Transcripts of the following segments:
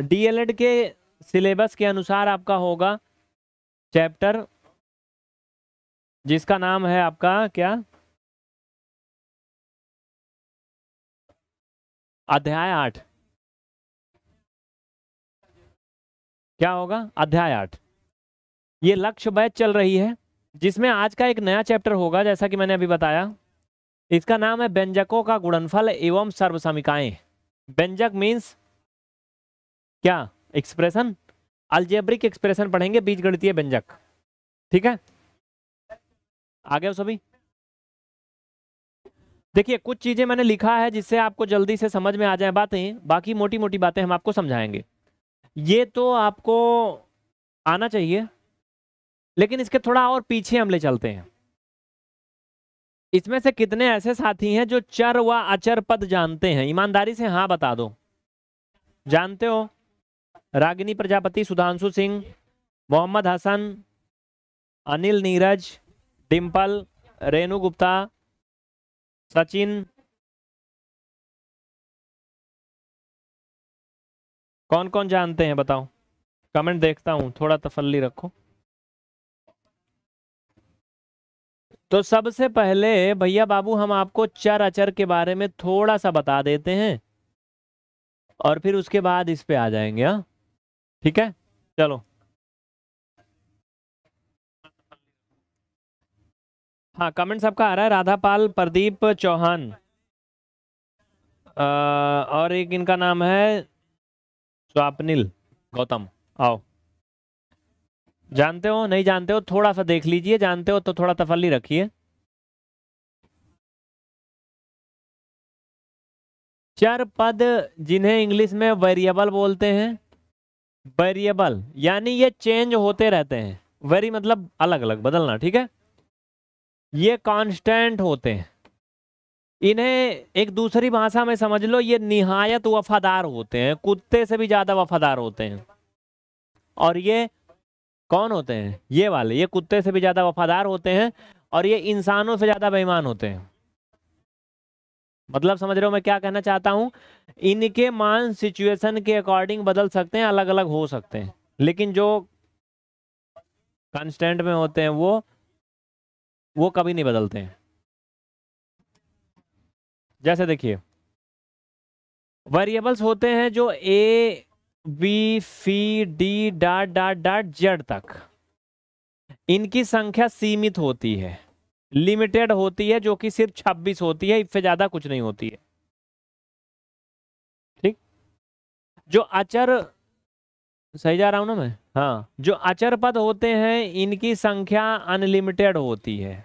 DElEd के syllabus के अनुसार आपका होगा चैप्टर जिसका नाम है आपका क्या अध्याय आठ क्या होगा अध्याय आठ ये लक्ष्य बैच चल रही है जिसमें आज का एक नया चैप्टर होगा जैसा कि मैंने अभी बताया इसका नाम है व्यंजकों का गुणनफल एवं सर्वसमिकाएं व्यंजक मीन्स क्या एक्सप्रेशन अल्जेब्रिक एक्सप्रेशन पढ़ेंगे बीज गणितीय व्यंजक ठीक है आ गया सभी देखिए कुछ चीजें मैंने लिखा है जिससे आपको जल्दी से समझ में आ जाए बातें बाकी मोटी मोटी बातें हम आपको समझाएंगे ये तो आपको आना चाहिए लेकिन इसके थोड़ा और पीछे हम ले चलते हैं इसमें से कितने ऐसे साथी हैं जो चर व अचर पद जानते हैं ईमानदारी से हाँ बता दो जानते हो रागिनी प्रजापति सुधांशु सिंह मोहम्मद हसन अनिल नीरज डिम्पल रेणु गुप्ता सचिन कौन कौन जानते हैं बताओ कमेंट देखता हूं थोड़ा तफल्ली रखो तो सबसे पहले भैया बाबू हम आपको चर अचर के बारे में थोड़ा सा बता देते हैं और फिर उसके बाद इस पे आ जाएंगे हाँ ठीक है चलो हाँ कमेंट सबका आ रहा है राधापाल प्रदीप चौहान आ, और एक इनका नाम है स्वापनिल गौतम आओ जानते हो नहीं जानते हो थोड़ा सा देख लीजिए जानते हो तो थोड़ा तफली रखिए चार पद जिन्हें इंग्लिश में वेरिएबल बोलते हैं वेरिएबल यानी ये चेंज होते रहते हैं वेरी मतलब अलग अलग बदलना ठीक है ये कांस्टेंट होते हैं इन्हें एक दूसरी भाषा में समझ लो ये निहायत वफादार होते हैं कुत्ते से भी ज़्यादा वफादार होते हैं और ये कौन होते हैं ये वाले ये कुत्ते से भी ज़्यादा वफादार होते हैं और ये इंसानों से ज़्यादा बेईमान होते हैं मतलब समझ रहे हो मैं क्या कहना चाहता हूँ इनके मान सिचुएशन के अकॉर्डिंग बदल सकते हैं अलग अलग हो सकते हैं लेकिन जो कंस्टेंट में होते हैं वो वो कभी नहीं बदलते हैं जैसे देखिए वेरिएबल्स होते हैं जो A B C D dot dot dot Z तक इनकी संख्या सीमित होती है लिमिटेड होती है जो कि सिर्फ 26 होती है इससे ज़्यादा कुछ नहीं होती है ठीक जो अचर सही जा रहा हूं ना मैं हाँ जो अचर पद होते हैं इनकी संख्या अनलिमिटेड होती है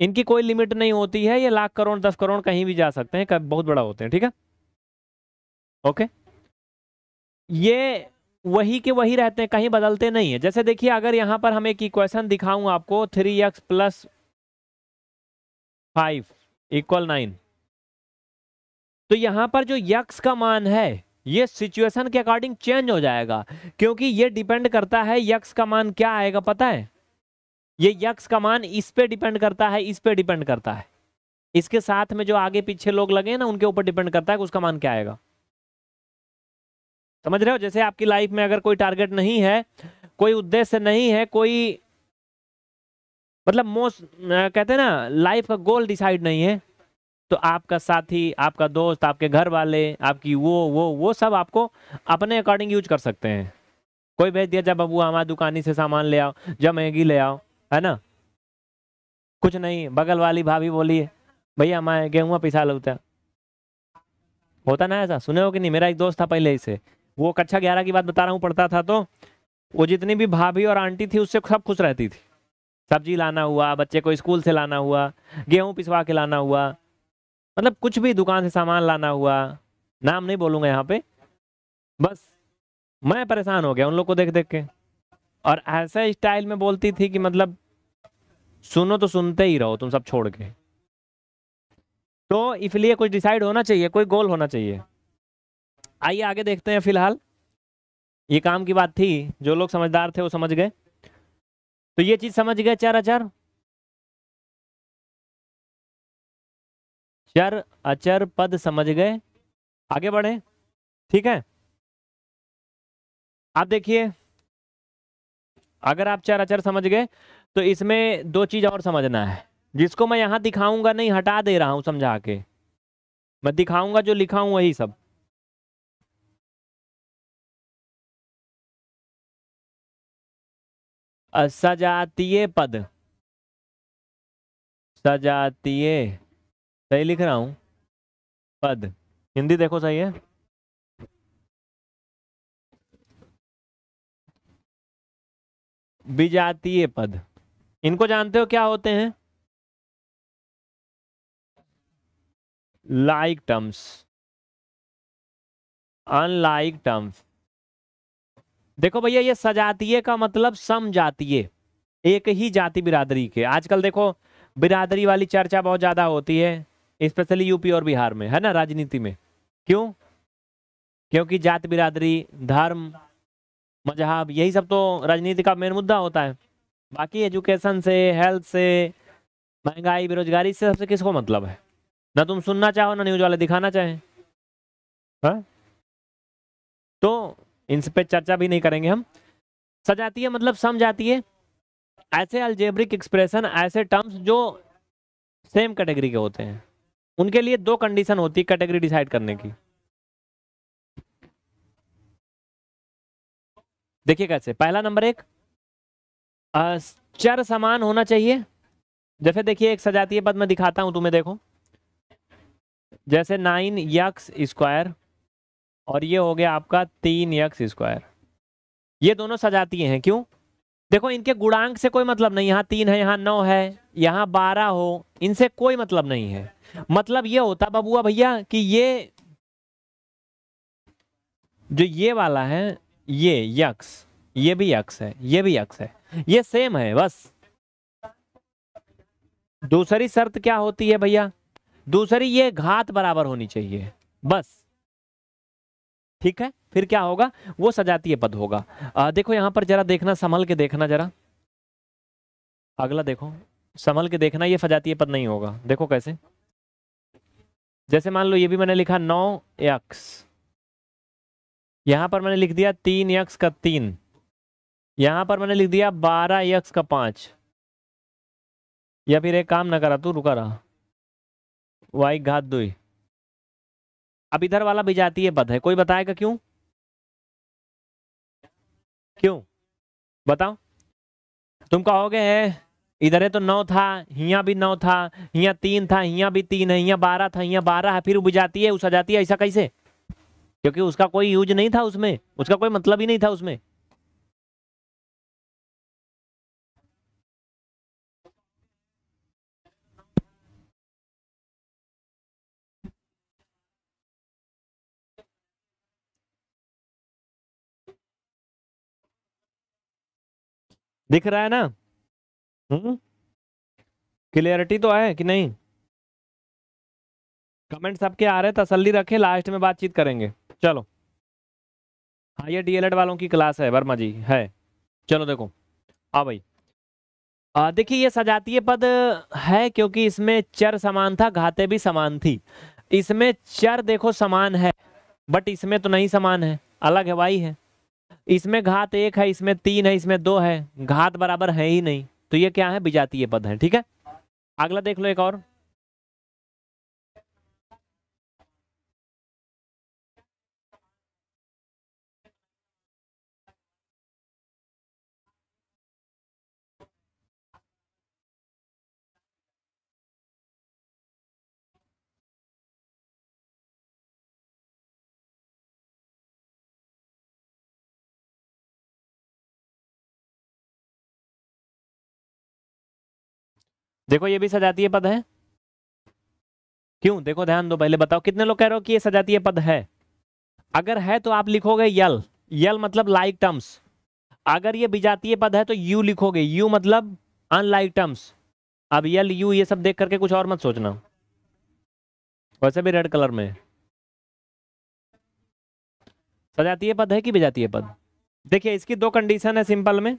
इनकी कोई लिमिट नहीं होती है ये लाख करोड़ दस करोड़ कहीं भी जा सकते हैं बहुत बड़ा होते हैं ठीक है ओके ये वही के वही रहते हैं कहीं बदलते नहीं है जैसे देखिए अगर यहाँ पर हम एक इक्वेशन दिखाऊँ आपको three X plus five equal nine तो यहाँ पर जो यक्स का मान है ये सिचुएशन के अकॉर्डिंग चेंज हो जाएगा क्योंकि ये डिपेंड करता है यक्स का मान क्या आएगा पता है ये यक्स का मान इस पे डिपेंड करता है इस पे डिपेंड करता है इसके साथ में जो आगे पीछे लोग लगे ना उनके ऊपर डिपेंड करता है कि उसका मान क्या आएगा समझ रहे हो जैसे आपकी लाइफ में अगर कोई टारगेट नहीं है कोई उद्देश्य नहीं है कोई मतलब मोस्ट कहते हैं ना लाइफ का गोल डिसाइड नहीं है तो आपका साथी आपका दोस्त आपके घर वाले आपकी वो वो वो सब आपको अपने अकॉर्डिंग यूज कर सकते हैं कोई भेज दिया जब बबू हमारे दुकानी से सामान ले आओ जब मैगी ले आओ है ना कुछ नहीं बगल वाली भाभी बोली भैया हमारे गेहूँ पिसा लगता होता ना ऐसा सुने हो कि नहीं मेरा एक दोस्त था पहले ही से वो कक्षा अच्छा ग्यारह की बात बता रहा हूँ पढ़ता था तो वो जितनी भी भाभी और आंटी थी उससे सब खुश रहती थी सब्जी लाना हुआ बच्चे को स्कूल से लाना हुआ गेहूँ पिसवा के लाना हुआ मतलब कुछ भी दुकान से सामान लाना हुआ नाम नहीं बोलूँगा यहाँ पे बस मैं परेशान हो गया उन लोग को देख देख के और ऐसे स्टाइल में बोलती थी कि मतलब सुनो तो सुनते ही रहो तुम सब छोड़ के तो इसलिए कुछ डिसाइड होना चाहिए कोई गोल होना चाहिए आइए आगे देखते हैं फिलहाल ये काम की बात थी जो लोग समझदार थे वो समझ गए तो ये चीज समझ गए चार अचार चर अचर पद समझ गए आगे बढ़े ठीक है आप देखिए अगर आप चार अचर समझ गए तो इसमें दो चीज और समझना है जिसको मैं यहां दिखाऊंगा नहीं हटा दे रहा हूं समझा के मैं दिखाऊंगा जो लिखा हूं वही सब सजातीय पद सजातीय सही लिख रहा हूं पद हिंदी देखो सही है विजातीय पद इनको जानते हो क्या होते हैं लाइक टर्म्स अनलाइक टर्म्स देखो भैया ये सजातीय का मतलब समजातीय एक ही जाति बिरादरी के आजकल देखो बिरादरी वाली चर्चा बहुत ज़्यादा होती है स्पेशली यूपी और बिहार में है ना राजनीति में क्यों क्योंकि जात बिरादरी धर्म मजहब यही सब तो राजनीति का मेन मुद्दा होता है बाकी एजुकेशन से हेल्थ से महंगाई बेरोजगारी से सबसे किसको मतलब है ना तुम सुनना चाहो ना न्यूज वाले दिखाना चाहें हा? तो इन पे चर्चा भी नहीं करेंगे हम सजातीय मतलब है ऐसे अल्जेब्रिक एक्सप्रेशन ऐसे टर्म्स जो सेम कैटेगरी के होते हैं उनके लिए दो कंडीशन होती है कैटेगरी डिसाइड करने की देखिए कैसे पहला नंबर एक चर समान होना चाहिए जैसे देखिए एक सजातीय पद मैं दिखाता हूं तुम्हें देखो जैसे नाइन यक्स स्क्वायर और ये हो गया आपका तीन यक्स स्क्वायर ये दोनों सजातीय हैं क्यों देखो इनके गुणांक से कोई मतलब नहीं यहाँ तीन है यहाँ नौ है यहाँ बारह हो इनसे कोई मतलब नहीं है मतलब ये होता बबुआ भैया कि ये जो ये वाला है ये यक्स ये भी यक्स है ये भी यक्स है ये सेम है बस दूसरी शर्त क्या होती है भैया दूसरी ये घात बराबर होनी चाहिए बस ठीक है फिर क्या होगा वो सजातीय पद होगा आ, देखो यहां पर जरा देखना संभल के देखना जरा अगला देखो संभल के देखना ये सजातीय पद नहीं होगा देखो कैसे जैसे मान लो ये भी मैंने लिखा नौ यक्स यहां पर मैंने लिख दिया तीन यक्स का तीन यहां पर मैंने लिख दिया बारह यक्स का पांच या फिर एक काम ना करा तू रुका रहा वाई घात दुई अब इधर वाला भी जाती है है कोई बताएगा क्यों क्यों बताओ तुम कहोगे है इधर है तो नौ था यहाँ भी नौ था यहाँ तीन था यहाँ भी तीन है यहाँ बारह था यहाँ बारह है फिर जाती है उस जाती है ऐसा कैसे क्योंकि उसका कोई यूज नहीं था उसमें उसका कोई मतलब ही नहीं था उसमें दिख रहा है ना हम्म क्लियरिटी तो है कि नहीं कमेंट सबके आ रहे तसल्ली रखें लास्ट में बातचीत करेंगे चलो हाँ ये डीएलएड वालों की क्लास है वर्मा जी है चलो देखो हाँ भाई देखिए ये सजातीय पद है क्योंकि इसमें चर समान था घाते भी समान थी इसमें चर देखो समान है बट इसमें तो नहीं समान है अलग है वाई है इसमें घात एक है इसमें तीन है इसमें दो है घात बराबर है ही नहीं तो ये क्या है विजातीय पद है ठीक है अगला देख लो एक और देखो ये भी सजातीय पद है क्यों देखो ध्यान दो पहले बताओ कितने लोग कह रहे हो कि ये सजातीय पद है अगर है तो आप लिखोगे यल यल मतलब लाइक टर्म्स अगर ये विजातीय पद है तो यू लिखोगे यू मतलब अनलाइक टर्म्स अब यल यू ये सब देख करके कुछ और मत सोचना वैसे भी रेड कलर में सजातीय पद है कि विजातीय पद देखिए इसकी दो कंडीशन है सिंपल में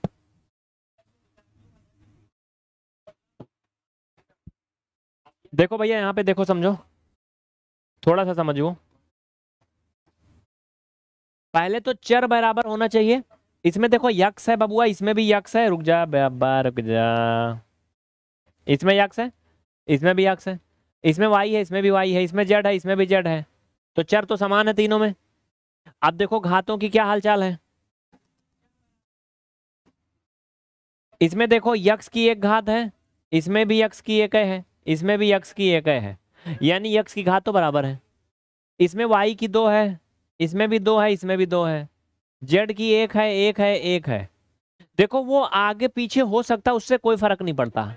देखो भैया यहाँ पे देखो समझो थोड़ा सा समझो पहले तो चर बराबर होना चाहिए इसमें देखो यक्ष है बबुआ इसमें भी यक्स है रुक जा बाबा रुक जा इसमें यक्ष है इसमें भी यक्स है इसमें वाई है इसमें भी वाई है इसमें जेड है इसमें भी जेड है तो चर तो समान है तीनों में अब देखो घातों की क्या हालचाल है इसमें देखो यक्ष की एक घात है इसमें भी यक्ष की एक है इसमें भी यक्स की एक है यानी यक्स की घात तो बराबर है इसमें वाई की दो है इसमें भी दो है इसमें भी दो है जेड की एक है एक है एक है देखो वो आगे पीछे हो सकता है उससे कोई फर्क नहीं पड़ता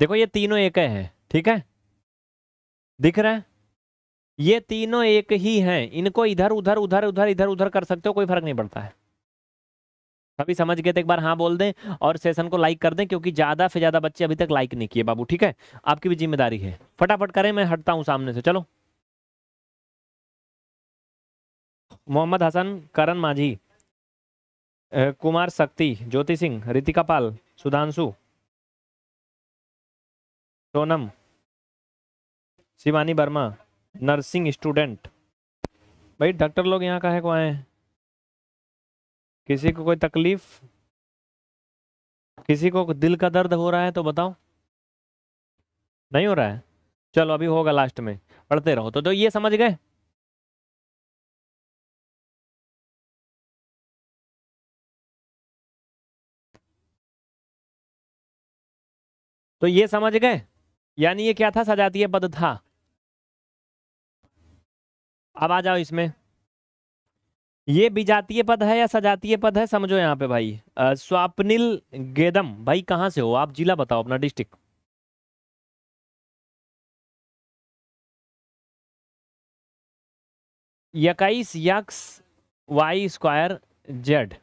देखो ये तीनों एक है ठीक है दिख रहा है ये तीनों एक ही हैं इनको इधर उधर उधर उधर इधर उधर कर सकते हो कोई फर्क नहीं पड़ता है अभी समझ गए तो एक बार हाँ बोल दें और सेशन को लाइक कर दें क्योंकि ज़्यादा से ज़्यादा बच्चे अभी तक लाइक नहीं किए बाबू ठीक है आपकी भी जिम्मेदारी है फटाफट करें मैं हटता हूँ सामने से चलो मोहम्मद हसन करण माझी कुमार शक्ति ज्योति सिंह रितिका पाल सुधांशु सोनम शिवानी वर्मा नर्सिंग स्टूडेंट भाई डॉक्टर लोग यहाँ काहे को आए किसी को कोई तकलीफ किसी को दिल का दर्द हो रहा है तो बताओ नहीं हो रहा है चलो अभी होगा लास्ट में पढ़ते रहो तो, तो ये समझ गए तो ये समझ गए यानी ये क्या था सजातीय पद था अब आ जाओ इसमें ये विजातीय पद है या सजातीय पद है समझो यहाँ पे भाई स्वाप्निल गेदम भाई कहाँ से हो आप जिला बताओ अपना डिस्ट्रिक्ट इक्कीस यक्स वाई स्क्वायर जेड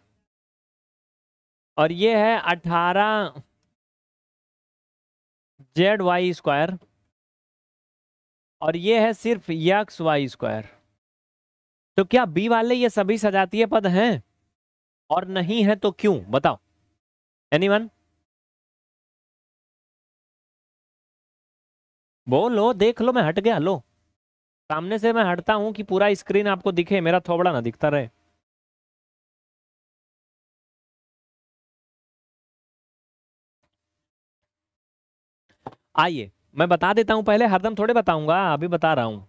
और ये है अठारह जेड वाई स्क्वायर और ये है सिर्फ यक्स वाई स्क्वायर तो क्या बी वाले ये सभी सजातीय पद हैं और नहीं है तो क्यों बताओ एनीवन बोलो देख लो मैं हट गया लो सामने से मैं हटता हूं कि पूरा स्क्रीन आपको दिखे मेरा थोबड़ा ना दिखता रहे आइए मैं बता देता हूँ पहले हरदम थोड़े बताऊंगा अभी बता रहा हूँ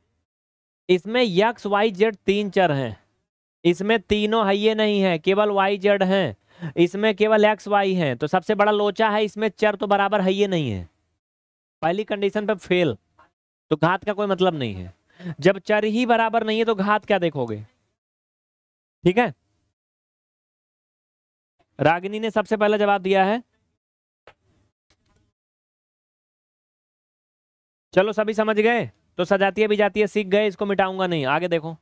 इसमें यक्स वाई जेड तीन चर हैं इसमें तीनों है ये नहीं है केवल वाई जेड हैं इसमें केवल एक्स वाई है तो सबसे बड़ा लोचा है इसमें चर तो बराबर है ये नहीं है पहली कंडीशन पर फेल तो घात का कोई मतलब नहीं है जब चर ही बराबर नहीं है तो घात क्या देखोगे ठीक है रागिनी ने सबसे पहला जवाब दिया है चलो सभी समझ गए तो सजाती भी जाती है सीख गए इसको मिटाऊंगा नहीं आगे देखो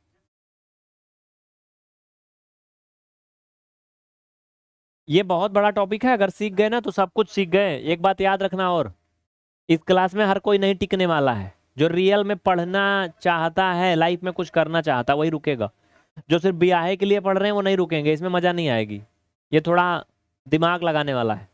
ये बहुत बड़ा टॉपिक है अगर सीख गए ना तो सब कुछ सीख गए एक बात याद रखना और इस क्लास में हर कोई नहीं टिकने वाला है जो रियल में पढ़ना चाहता है लाइफ में कुछ करना चाहता है वही रुकेगा जो सिर्फ ब्याहे के लिए पढ़ रहे हैं वो नहीं रुकेंगे इसमें मज़ा नहीं आएगी ये थोड़ा दिमाग लगाने वाला है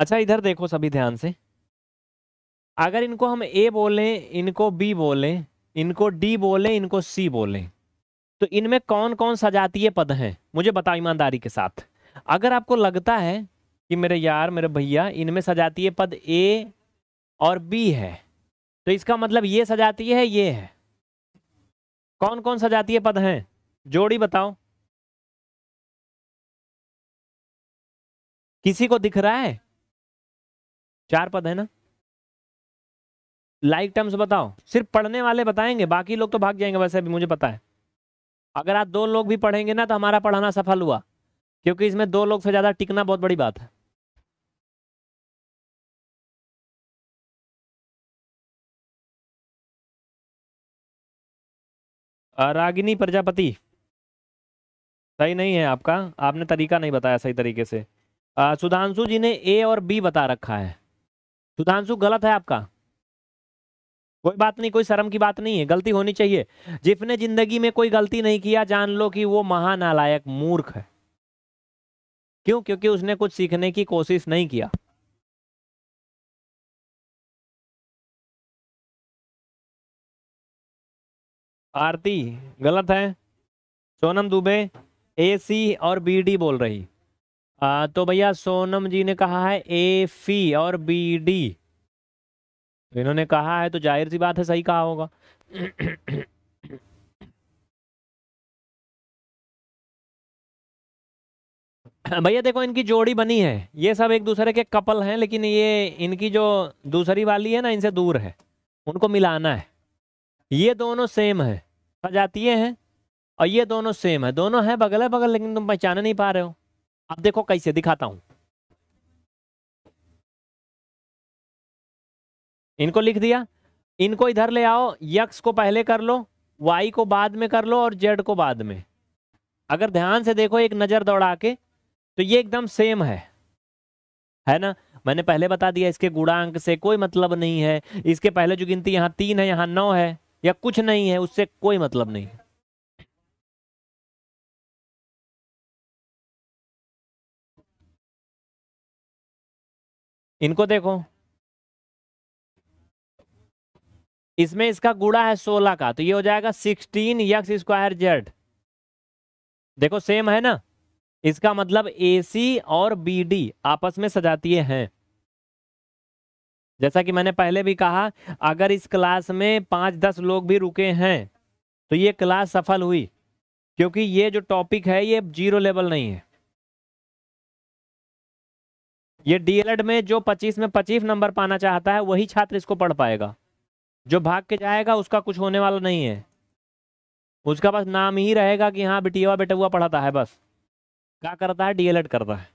अच्छा इधर देखो सभी ध्यान से अगर इनको हम ए बोलें इनको बी बोलें इनको डी बोलें इनको सी बोलें तो इनमें कौन कौन सजातीय पद हैं मुझे बताओ ईमानदारी के साथ अगर आपको लगता है कि मेरे यार मेरे भैया इनमें सजातीय पद ए और बी है तो इसका मतलब ये सजातीय है ये है कौन कौन सजातीय पद हैं जोड़ी बताओ किसी को दिख रहा है चार पद है ना लाइक टर्म्स बताओ सिर्फ पढ़ने वाले बताएंगे बाकी लोग तो भाग जाएंगे वैसे भी मुझे पता है अगर आप दो लोग भी पढ़ेंगे ना तो हमारा पढ़ाना सफल हुआ क्योंकि इसमें दो लोग से ज़्यादा टिकना बहुत बड़ी बात है रागिनी प्रजापति सही नहीं है आपका आपने तरीका नहीं बताया सही तरीके से सुधांशु जी ने ए और बी बता रखा है सुधांशु गलत है आपका कोई बात नहीं कोई शर्म की बात नहीं है गलती होनी चाहिए जिसने जिंदगी में कोई गलती नहीं किया जान लो कि वो महानालायक मूर्ख है क्यों क्योंकि उसने कुछ सीखने की कोशिश नहीं किया आरती गलत है सोनम दुबे ए सी और बी डी बोल रही आ, तो भैया सोनम जी ने कहा है ए फी और बी डी इन्होंने कहा है तो जाहिर सी बात है सही कहा होगा भैया देखो इनकी जोड़ी बनी है ये सब एक दूसरे के कपल हैं लेकिन ये इनकी जो दूसरी वाली है ना इनसे दूर है उनको मिलाना है ये दोनों सेम है सजातीय हैं और ये दोनों सेम है दोनों हैं बगल है बगल लेकिन तुम पहचाने नहीं पा रहे हो अब देखो कैसे दिखाता हूं इनको लिख दिया इनको इधर ले आओ यक्स को पहले कर लो वाई को बाद में कर लो और जेड को बाद में अगर ध्यान से देखो एक नज़र दौड़ा के तो ये एकदम सेम है है ना मैंने पहले बता दिया इसके गुणांक से कोई मतलब नहीं है इसके पहले जो गिनती यहां तीन है यहां नौ है या कुछ नहीं है उससे कोई मतलब नहीं है इनको देखो इसमें इसका गुड़ा है सोलह का तो ये हो जाएगा सिक्सटीन यक्स स्क्वायर जेड देखो सेम है ना इसका मतलब ए और बी आपस में सजातीय हैं जैसा कि मैंने पहले भी कहा अगर इस क्लास में पाँच दस लोग भी रुके हैं तो ये क्लास सफल हुई क्योंकि ये जो टॉपिक है ये जीरो लेवल नहीं है ये डीएलएड में जो 25 में 25 नंबर पाना चाहता है वही छात्र इसको पढ़ पाएगा जो भाग के जाएगा उसका कुछ होने वाला नहीं है उसका बस नाम ही रहेगा कि हाँ बिटिया हुआ पढ़ाता है बस क्या करता है डीएलएड करता है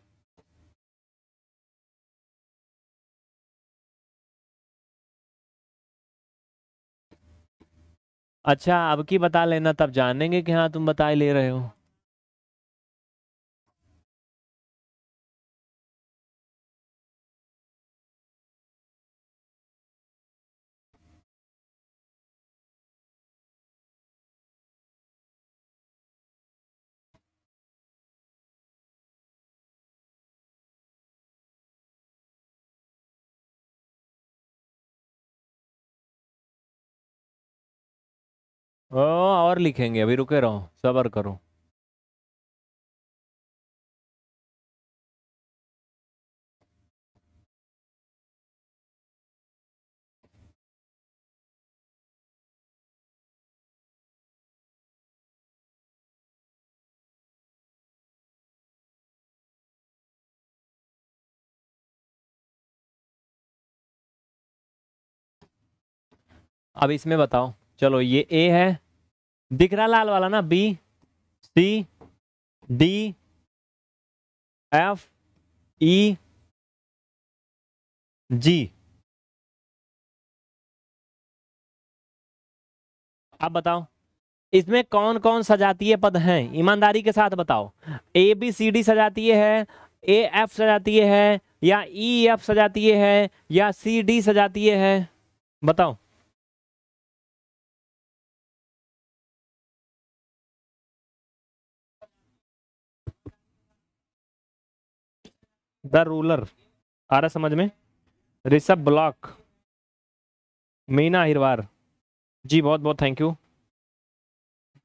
अच्छा अब की बता लेना तब जानेंगे कि हाँ तुम बता ले रहे हो हाँ, और लिखेंगे अभी रुके रहो सबर करो अब इसमें बताओ चलो ये ए है दिख रहा लाल वाला ना B C D F E G आप बताओ इसमें कौन कौन सजातीय पद हैं ईमानदारी के साथ बताओ ए बी सी डी सजातीय है ए एफ सजातीय है या ई e, एफ सजातीय है या सी डी सजातीय है बताओ द रूलर आ रहा समझ में ऋषभ ब्लॉक मीना अहिरवार जी बहुत बहुत थैंक यू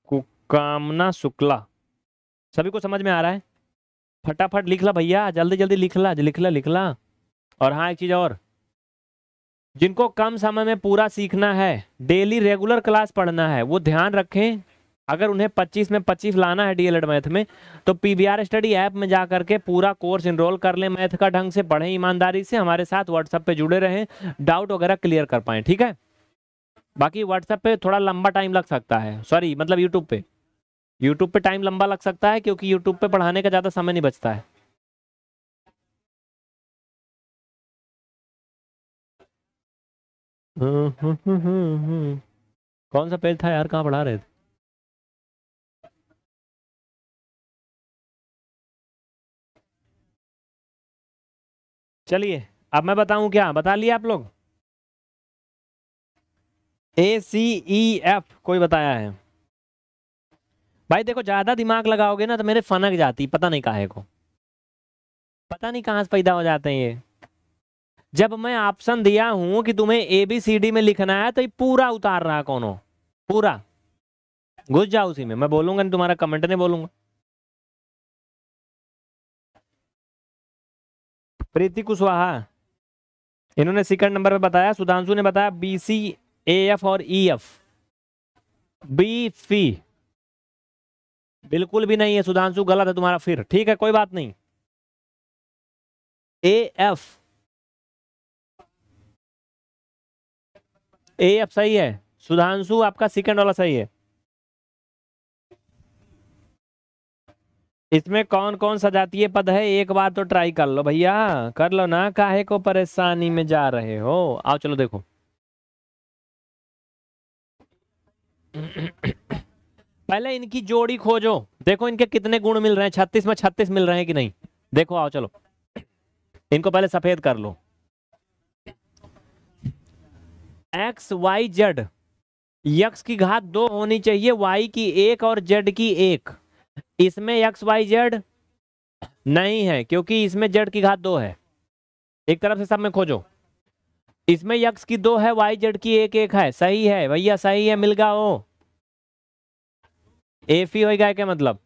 कुकामना शुक्ला सभी को समझ में आ रहा है फटाफट लिख ला भैया जल्दी जल्दी लिख ला लिख ला लिख ला और हाँ एक चीज़ और जिनको कम समय में पूरा सीखना है डेली रेगुलर क्लास पढ़ना है वो ध्यान रखें अगर उन्हें 25 में 25 लाना है डीएलएड मैथ में तो पीबीआर स्टडी ऐप में जा करके पूरा कोर्स इनरोल कर लें मैथ का ढंग से पढ़ें ईमानदारी से हमारे साथ व्हाट्सएप पे जुड़े रहें डाउट वगैरह क्लियर कर पाएँ ठीक है बाकी व्हाट्सएप पे थोड़ा लंबा टाइम लग सकता है सॉरी मतलब यूट्यूब पे यूट्यूब पे टाइम लंबा लग सकता है क्योंकि यूट्यूब पे पढ़ाने का ज़्यादा समय नहीं बचता है हम्म, हम्म, हम्म, कौन सा पेज था यार कहाँ पढ़ा रहे थे चलिए अब मैं बताऊं क्या बता लिए आप लोग ए सी ई एफ कोई बताया है भाई देखो ज्यादा दिमाग लगाओगे ना तो मेरे फनक जाती पता नहीं काहे को पता नहीं कहां से पैदा हो जाते हैं ये जब मैं ऑप्शन दिया हूं कि तुम्हें ए बी सी डी में लिखना है तो ये पूरा उतार रहा कौन हो पूरा घुस जाओ उसी में मैं बोलूंगा नहीं तुम्हारा कमेंट नहीं बोलूंगा प्रीति कुशवाहा इन्होंने सेकंड नंबर पर बताया सुधांशु ने बताया बी सी ए एफ और ई एफ बी सी बिल्कुल भी नहीं है सुधांशु गलत है तुम्हारा फिर ठीक है कोई बात नहीं ए एफ ए एफ सही है सुधांशु आपका सेकंड वाला सही है इसमें कौन कौन सजातीय पद है एक बार तो ट्राई कर लो भैया कर लो ना काहे को परेशानी में जा रहे हो आओ चलो देखो पहले इनकी जोड़ी खोजो देखो इनके कितने गुण मिल रहे हैं छत्तीस में छत्तीस मिल रहे हैं कि नहीं देखो आओ चलो इनको पहले सफेद कर लो एक्स वाई जेड यक्स की घात दो होनी चाहिए वाई की एक और जेड की एक इसमें एक्स वाई जेड नहीं है क्योंकि इसमें जेड की घात दो है एक तरफ से सब में खोजो इसमें यक्स की दो है वाई जेड की एक एक है सही है भैया सही है मिल गया हो एफ ही होगा क्या मतलब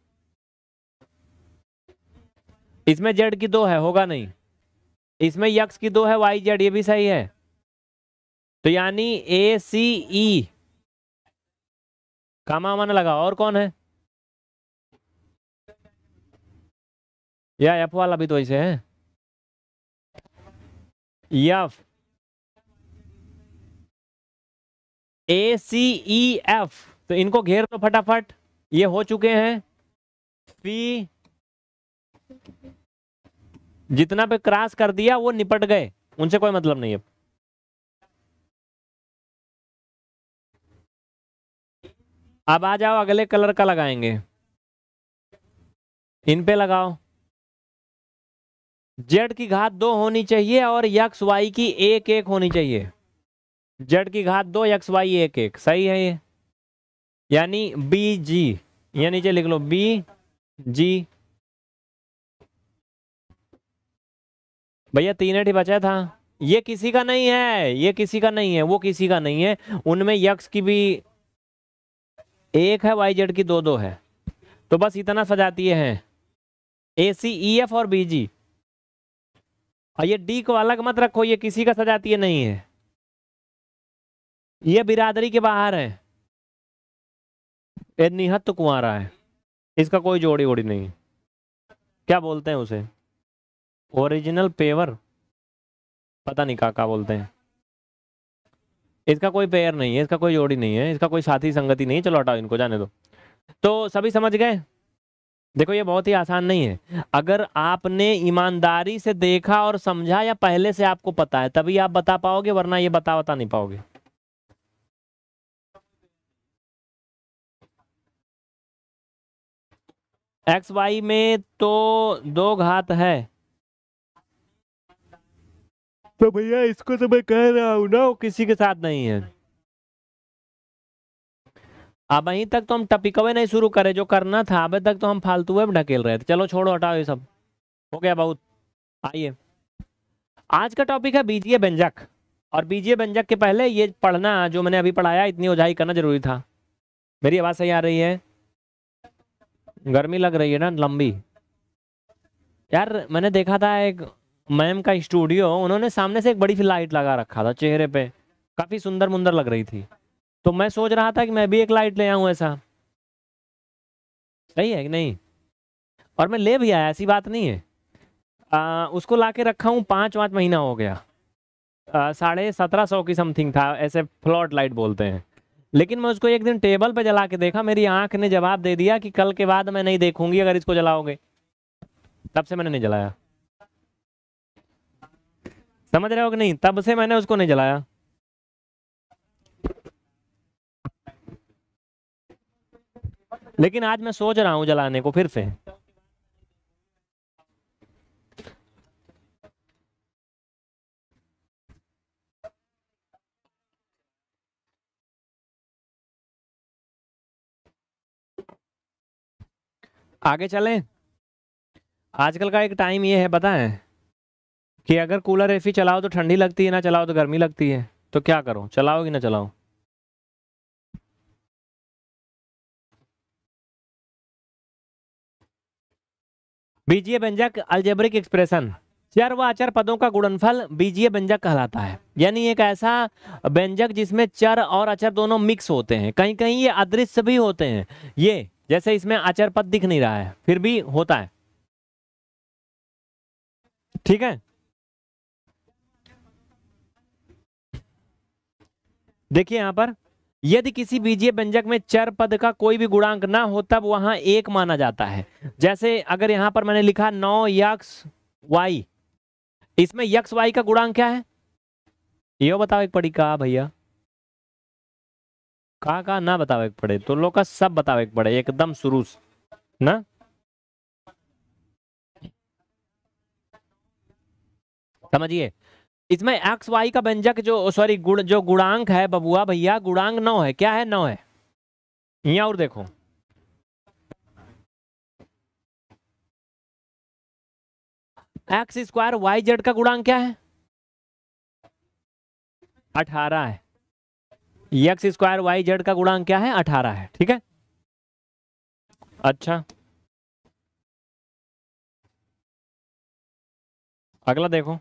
इसमें जेड की दो है होगा नहीं इसमें यक्स की दो है वाई जेड ये भी सही है तो यानी ए सी ई कामा माना लगा और कौन है या एफ वाला भी तो ऐसे है यफ ए सी ई एफ तो इनको घेर दो फटाफट ये हो चुके हैं पी जितना पे क्रॉस कर दिया वो निपट गए उनसे कोई मतलब नहीं है अब आ जाओ अगले कलर का लगाएंगे इन पे लगाओ जेड की घात दो होनी चाहिए और यक्स वाई की एक एक होनी चाहिए जेड की घात दो यक्स वाई एक एक सही है ये यानी बी जी ये नीचे लिख लो बी जी भैया तीन एट ही बचा था ये किसी का नहीं है ये किसी का नहीं है वो किसी का नहीं है उनमें यक्स की भी एक है वाई जेड की दो दो है तो बस इतना सजाती है ए सी ई एफ और बी जी और ये डी को अलग मत रखो ये किसी का सजातीय नहीं है ये बिरादरी के बाहर है ये निहत्त कुआरा है इसका कोई जोड़ी वोड़ी नहीं क्या बोलते हैं उसे ओरिजिनल पेवर पता नहीं काका बोलते हैं इसका कोई पेयर नहीं है इसका कोई जोड़ी नहीं है इसका कोई साथी संगति नहीं है चलो हटाओ इनको जाने दो तो सभी समझ गए देखो ये बहुत ही आसान नहीं है अगर आपने ईमानदारी से देखा और समझा या पहले से आपको पता है तभी आप बता पाओगे वरना ये बता बता नहीं पाओगे एक्स वाई में तो दो घात है तो भैया इसको तो मैं कह रहा हूं ना वो किसी के साथ नहीं है अब अहीं तक तो हम टपिकवे नहीं शुरू करे जो करना था अब तक तो हम फालतू में ढकेल रहे थे चलो छोड़ो हटाओ ये सब हो गया बहुत आइए आज का टॉपिक है बीजीय व्यंजक और बीजीय व्यंजक के पहले ये पढ़ना जो मैंने अभी पढ़ाया इतनी ओझाई करना जरूरी था मेरी आवाज़ सही आ रही है गर्मी लग रही है ना लंबी यार मैंने देखा था एक मैम का स्टूडियो उन्होंने सामने से एक बड़ी सी लाइट लगा रखा था चेहरे पे काफ़ी सुंदर मुंदर लग रही थी तो मैं सोच रहा था कि मैं भी एक लाइट ले आऊं ऐसा सही है कि नहीं और मैं ले भी आया ऐसी बात नहीं है आ, उसको ला के रखा हूँ पाँच पाँच महीना हो गया साढ़े सत्रह सौ की समथिंग था ऐसे फ्लॉट लाइट बोलते हैं लेकिन मैं उसको एक दिन टेबल पर जला के देखा मेरी आंख ने जवाब दे दिया कि कल के बाद मैं नहीं देखूंगी अगर इसको जलाओगे तब से मैंने नहीं जलाया समझ रहे हो कि नहीं तब से मैंने उसको नहीं जलाया लेकिन आज मैं सोच रहा हूं जलाने को फिर से आगे चलें आजकल का एक टाइम ये है पता है कि अगर कूलर एसी चलाओ तो ठंडी लगती है ना चलाओ तो गर्मी लगती है तो क्या करो चलाओ कि ना चलाओ बीजीय व्यंजक अल्जेब्रिक एक्सप्रेशन चर व अचर पदों का गुणनफल बीजीय व्यंजक कहलाता है यानी एक ऐसा व्यंजक जिसमें चर और अचर दोनों मिक्स होते हैं कहीं कहीं ये अदृश्य भी होते हैं ये जैसे इसमें अचर पद दिख नहीं रहा है फिर भी होता है ठीक है देखिए यहां पर यदि किसी बीजीय व्यंजक में चर पद का कोई भी गुणांक ना हो तब वहां एक माना जाता है जैसे अगर यहां पर मैंने लिखा नौ यक्स वाई इसमें यक्स वाई का गुणांक क्या है यो बताओ एक पड़ी कहा भैया कहा कहा ना बताओ एक पड़े तो लोग का सब बताओ एक पड़े एकदम शुरू न समझिए इसमें एक्स वाई का व्यंजक जो सॉरी गुण जो गुणांक है बबुआ भैया गुणांक नौ है क्या है नौ है यहाँ और देखो एक्स स्क्वायर वाई जेड का गुणांक क्या है अठारह है एक्स स्क्वायर वाई जेड का गुणांक क्या है अठारह है ठीक है अच्छा अगला देखो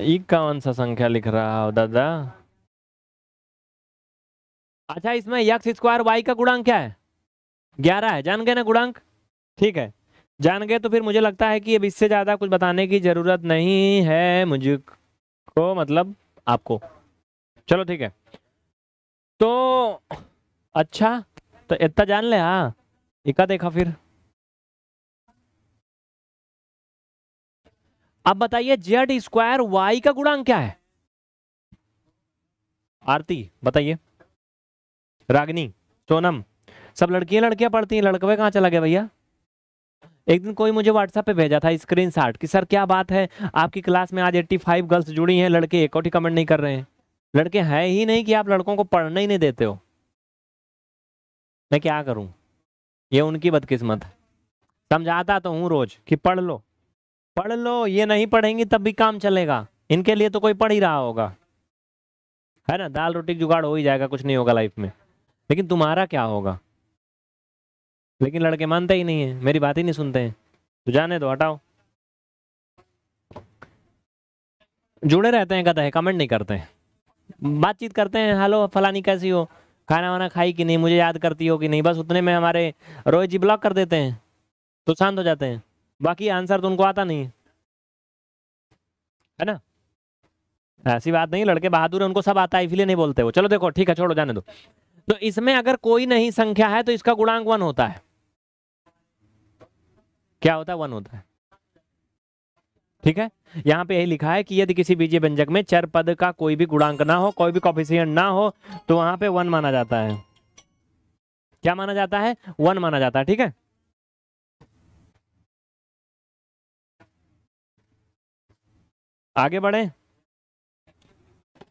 इक्यावन कौन सा संख्या लिख रहा हो दादा अच्छा इसमें यक्स स्क्वायर वाई का गुणांक क्या है ग्यारह है जान गए ना गुणांक ठीक है जान गए तो फिर मुझे लगता है कि अब इससे ज़्यादा कुछ बताने की ज़रूरत नहीं है को मतलब आपको चलो ठीक है तो अच्छा तो इतना जान ले हाँ इक्का देखा फिर अब बताइए जेड स्क्वायर वाई का गुणांक क्या है आरती बताइए रागनी सोनम सब लड़कियां लड़कियां पढ़ती हैं लड़कवे कहां चला गया भैया एक दिन कोई मुझे व्हाट्सएप पे भेजा था स्क्रीन शॉट कि सर क्या बात है आपकी क्लास में आज 85 गर्ल्स जुड़ी हैं लड़के एक और कमेंट नहीं कर रहे हैं लड़के हैं ही नहीं कि आप लड़कों को पढ़ने ही नहीं देते हो मैं क्या करूं ये उनकी बदकिस्मत है समझाता तो हूं रोज कि पढ़ लो पढ़ लो ये नहीं पढ़ेंगी तब भी काम चलेगा इनके लिए तो कोई पढ़ ही रहा होगा है ना दाल रोटी जुगाड़ हो ही जाएगा कुछ नहीं होगा लाइफ में लेकिन तुम्हारा क्या होगा लेकिन लड़के मानते ही नहीं है मेरी बात ही नहीं सुनते हैं तो जाने दो हटाओ जुड़े रहते हैं कहते हैं कमेंट नहीं करते बातचीत करते हैं हेलो फलानी कैसी हो खाना वाना खाई कि नहीं मुझे याद करती हो कि नहीं बस उतने में हमारे रोहित जी ब्लॉक कर देते हैं तो शांत हो जाते हैं बाकी आंसर तो उनको आता नहीं है ना ऐसी बात नहीं लड़के बहादुर है उनको सब आता है इसलिए नहीं बोलते वो चलो देखो ठीक है छोड़ो जाने दो तो इसमें अगर कोई नहीं संख्या है तो इसका गुणांक वन होता है क्या होता है वन होता है ठीक है यहाँ पे यही लिखा है कि यदि किसी बीजे व्यंजक में चर पद का कोई भी गुणांक ना हो कोई भी कॉफिशियंट ना हो तो वहां पे वन माना जाता है क्या माना जाता है वन माना जाता है ठीक है आगे बढ़े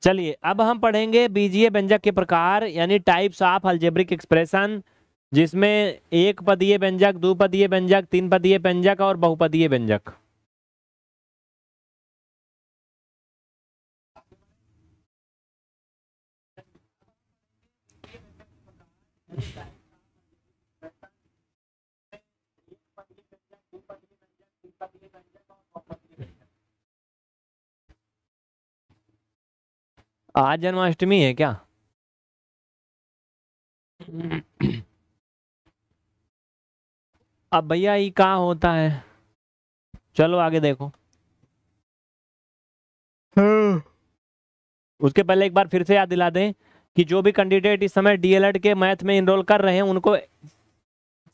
चलिए अब हम पढ़ेंगे बीजीय व्यंजक के प्रकार यानी टाइप्स ऑफ अल्जेब्रिक एक्सप्रेशन जिसमें एक पदीय व्यंजक दो पदीय व्यंजक तीन पदीय व्यंजक और बहुपदीय व्यंजक Thank you. आज जन्माष्टमी है क्या अब भैया ये कहा होता है चलो आगे देखो उसके पहले एक बार फिर से याद दिला दें कि जो भी कैंडिडेट इस समय डीएलएड के मैथ में इनरोल कर रहे हैं उनको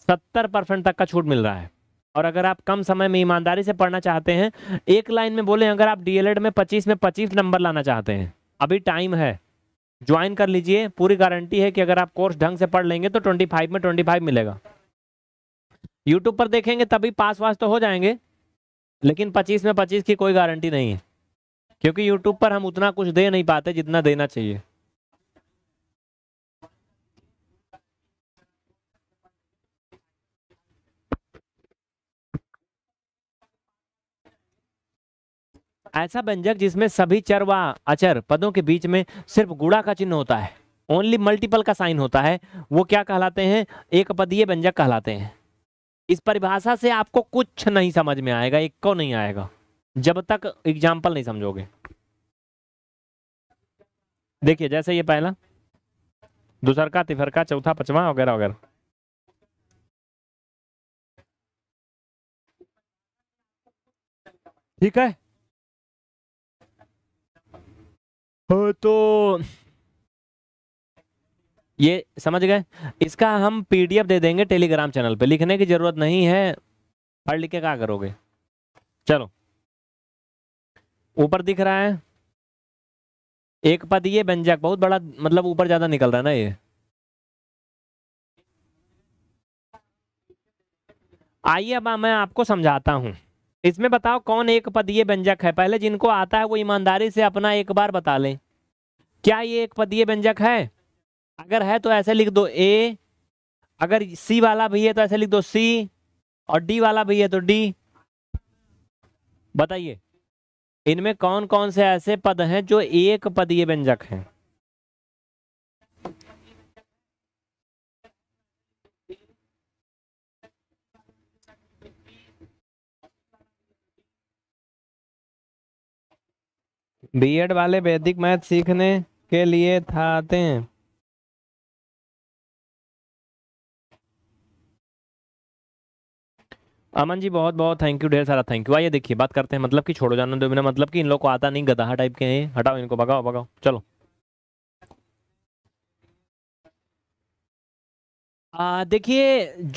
सत्तर परसेंट तक का छूट मिल रहा है और अगर आप कम समय में ईमानदारी से पढ़ना चाहते हैं एक लाइन में बोले अगर आप डीएलएड में पच्चीस में पच्चीस नंबर लाना चाहते हैं अभी टाइम है ज्वाइन कर लीजिए पूरी गारंटी है कि अगर आप कोर्स ढंग से पढ़ लेंगे तो 25 में 25 मिलेगा यूट्यूब पर देखेंगे तभी पास वास तो हो जाएंगे लेकिन 25 में 25 की कोई गारंटी नहीं है क्योंकि यूट्यूब पर हम उतना कुछ दे नहीं पाते जितना देना चाहिए ऐसा व्यंजक जिसमें सभी चर व अचर पदों के बीच में सिर्फ गुड़ा का चिन्ह होता है ओनली मल्टीपल का साइन होता है वो क्या कहलाते हैं एक पदीय व्यंजक कहलाते हैं इस परिभाषा से आपको कुछ नहीं समझ में आएगा एक को नहीं आएगा जब तक एग्जाम्पल नहीं समझोगे देखिए जैसे ये पहला दूसरका तिफरका चौथा पचवा वगैरह वगैरह ठीक है तो ये समझ गए इसका हम पीडीएफ दे देंगे टेलीग्राम चैनल पे लिखने की जरूरत नहीं है पढ़ लिख के क्या करोगे चलो ऊपर दिख रहा है एक पद ये व्यंजक बहुत बड़ा मतलब ऊपर ज्यादा निकल रहा है ना ये आइए अब मैं आपको समझाता हूँ इसमें बताओ कौन एक पदीय व्यंजक है पहले जिनको आता है वो ईमानदारी से अपना एक बार बता लें क्या ये एक पदीय व्यंजक है अगर है तो ऐसे लिख दो ए अगर सी वाला भी है तो ऐसे लिख दो सी और डी वाला भी है तो डी बताइए इनमें कौन कौन से ऐसे पद हैं जो एक पदीय व्यंजक हैं बीएड वाले वैदिक मैथ सीखने के लिए था आते हैं अमन जी बहुत बहुत थैंक यू ढेर सारा थैंक यू आइए देखिए बात करते हैं मतलब कि छोड़ो जाना दो बिना मतलब कि इन लोग को आता नहीं गधा टाइप के हैं हटाओ इनको भगाओ भगाओ चलो देखिए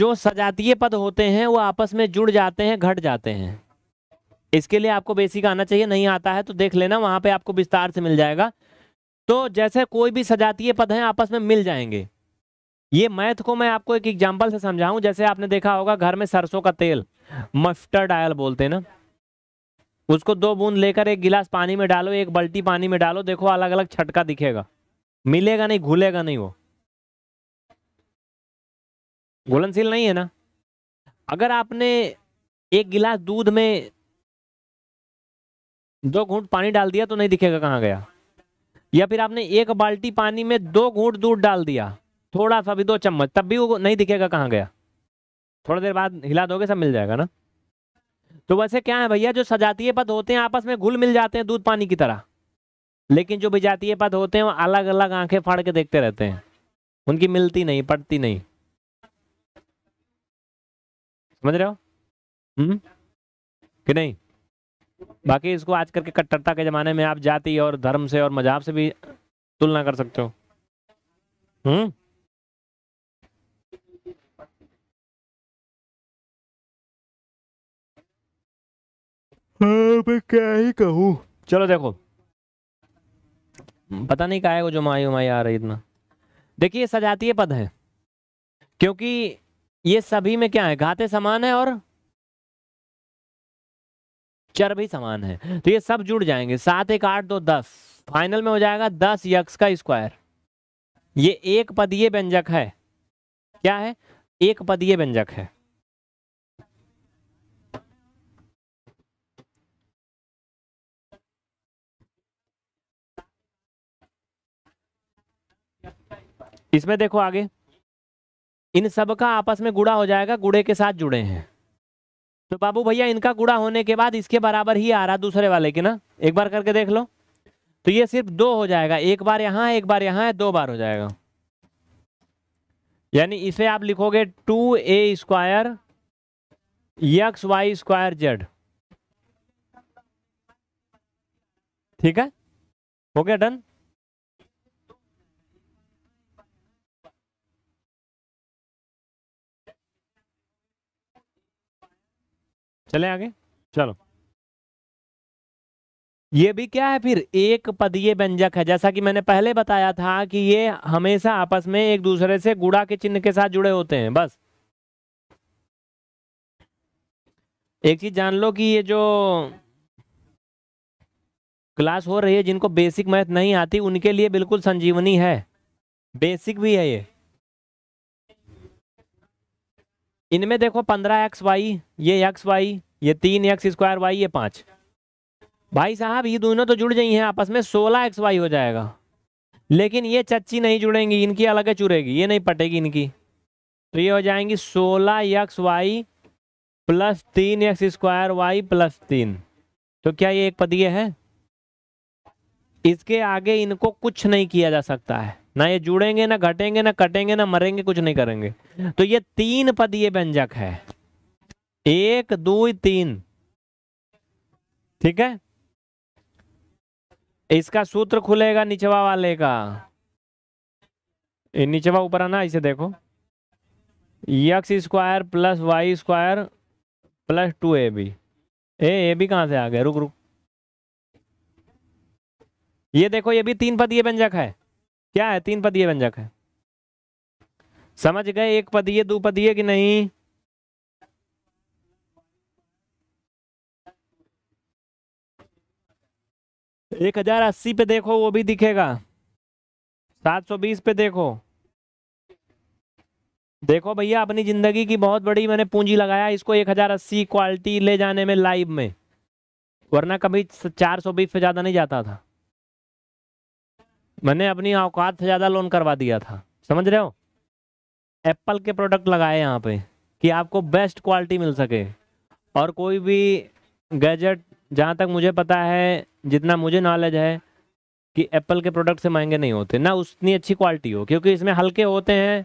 जो सजातीय पद होते हैं वो आपस में जुड़ जाते हैं घट जाते हैं इसके लिए आपको बेसिक आना चाहिए नहीं आता है तो देख लेना वहाँ पे आपको विस्तार से मिल जाएगा तो जैसे कोई भी सजातीय पद हैं आपस में मिल जाएंगे ये मैथ को मैं आपको एक एग्जाम्पल से समझाऊं जैसे आपने देखा होगा घर में सरसों का तेल मस्टर्ड आयल बोलते हैं ना उसको दो बूंद लेकर एक गिलास पानी में डालो एक बल्टी पानी में डालो देखो अलग अलग छटका दिखेगा मिलेगा नहीं घुलेगा नहीं वो घुलनशील नहीं है ना अगर आपने एक गिलास दूध में दो घूट पानी डाल दिया तो नहीं दिखेगा कहाँ गया या फिर आपने एक बाल्टी पानी में दो घूट दूध डाल दिया थोड़ा सा भी दो चम्मच तब भी वो नहीं दिखेगा कहाँ गया थोड़ी देर बाद हिला दोगे सब मिल जाएगा ना तो वैसे क्या है भैया जो सजातीय पद होते हैं आपस में घुल मिल जाते हैं दूध पानी की तरह लेकिन जो विजातीय पद होते हैं वो अलग अलग आंखें फाड़ के देखते रहते हैं उनकी मिलती नहीं पड़ती नहीं समझ रहे हो हम्म कि नहीं बाकी इसको आज करके कट्टरता के ज़माने में आप जाति और धर्म से और मजहब से भी तुलना कर सकते हो हम्म हाँ, क्या ही कहूँ चलो देखो पता नहीं है वो जो माई उमाई आ रही इतना देखिए सजातीय पद है क्योंकि ये सभी में क्या है घाते समान है और चर भी समान है तो ये सब जुड़ जाएंगे सात एक आठ दो दस फाइनल में हो जाएगा दस यक्स का स्क्वायर ये एक पदीय व्यंजक है क्या है एक पदीय व्यंजक है इसमें देखो आगे इन सब का आपस में गुड़ा हो जाएगा गुड़े के साथ जुड़े हैं तो बाबू भैया इनका गुड़ा होने के बाद इसके बराबर ही आ रहा दूसरे वाले के ना एक बार करके देख लो तो ये सिर्फ दो हो जाएगा एक बार यहाँ एक बार यहाँ है दो बार हो जाएगा यानी इसे आप लिखोगे two A square X Y square Z ठीक है हो गया डन चले आगे चलो ये भी क्या है फिर एक पदीय व्यंजक है जैसा कि मैंने पहले बताया था कि ये हमेशा आपस में एक दूसरे से गुड़ा के चिन्ह के साथ जुड़े होते हैं बस एक चीज जान लो कि ये जो क्लास हो रही है जिनको बेसिक मैथ नहीं आती उनके लिए बिल्कुल संजीवनी है बेसिक भी है ये इनमें देखो पंद्रह एक्स वाई ये एक्स वाई ये तीन एक्स स्क्वायर वाई ये पांच भाई साहब ये दोनों तो जुड़ जाई हैं आपस में सोलह एक्स वाई हो जाएगा लेकिन ये चच्ची नहीं जुड़ेंगी इनकी अलग है चुरेगी ये नहीं पटेगी इनकी तो ये हो जाएंगी सोलह एक्स वाई प्लस तीन एक्स स्क्वायर वाई प्लस तीन तो क्या ये एक पदीय है इसके आगे इनको कुछ नहीं किया जा सकता है ना ये जुड़ेंगे ना घटेंगे ना कटेंगे ना मरेंगे कुछ नहीं करेंगे तो ये तीन पद ये व्यंजक है एक दो तीन ठीक है इसका सूत्र खुलेगा निचवा वाले का निचवा ऊपर आना इसे देखो X square plus Y square plus two A B A A B कहां से आ गया रुक रुक ये देखो ये भी तीन पद ये व्यंजक है क्या है तीन पदीय व्यंजक है समझ गए एक पदीय दो पदीय कि नहीं एक हजार अस्सी पे देखो वो भी दिखेगा सात सौ बीस पे देखो देखो भैया अपनी जिंदगी की बहुत बड़ी मैंने पूंजी लगाया इसको एक हजार अस्सी क्वालिटी ले जाने में लाइव में वरना कभी चार सौ बीस पे ज़्यादा नहीं जाता था मैंने अपनी औकात से ज़्यादा लोन करवा दिया था समझ रहे हो एप्पल के प्रोडक्ट लगाए यहाँ पे कि आपको बेस्ट क्वालिटी मिल सके और कोई भी गैजेट जहाँ तक मुझे पता है जितना मुझे नॉलेज है कि एप्पल के प्रोडक्ट से महंगे नहीं होते ना उतनी अच्छी क्वालिटी हो क्योंकि इसमें हल्के होते हैं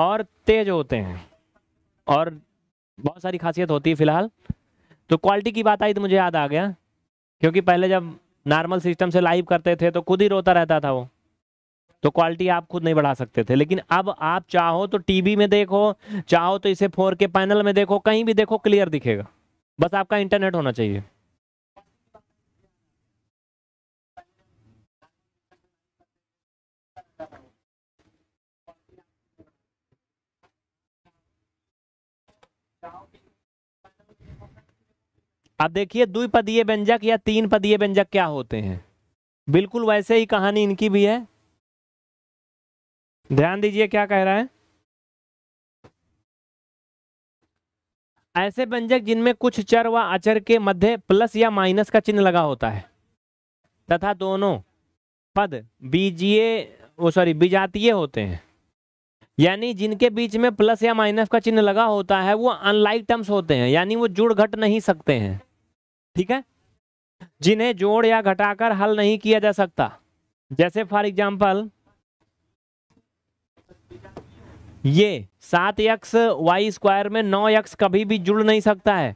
और तेज होते हैं और बहुत सारी खासियत होती है फ़िलहाल तो क्वालिटी की बात आई तो मुझे याद आ गया क्योंकि पहले जब नॉर्मल सिस्टम से लाइव करते थे तो खुद ही रोता रहता था वो तो क्वालिटी आप खुद नहीं बढ़ा सकते थे लेकिन अब आप चाहो तो टीवी में देखो चाहो तो इसे फोर के पैनल में देखो कहीं भी देखो क्लियर दिखेगा बस आपका इंटरनेट होना चाहिए अब देखिए द्विपदीय व्यंजक या तीन पदीय व्यंजक क्या होते हैं बिल्कुल वैसे ही कहानी इनकी भी है ध्यान दीजिए क्या कह रहा है ऐसे व्यंजक जिनमें कुछ चर व अचर के मध्य प्लस या माइनस का चिन्ह लगा होता है तथा दोनों पद बीजीय वो सॉरी बीजातीय होते हैं यानी जिनके बीच में प्लस या माइनस का चिन्ह लगा होता है वो अनलाइक टर्म्स होते हैं यानी वो जुड़ घट नहीं सकते हैं ठीक है जिन्हें जोड़ या घटाकर हल नहीं किया जा सकता जैसे फॉर एग्जाम्पल ये सात यक्स वाई स्क्वायर में नौ यक्स कभी भी जुड़ नहीं सकता है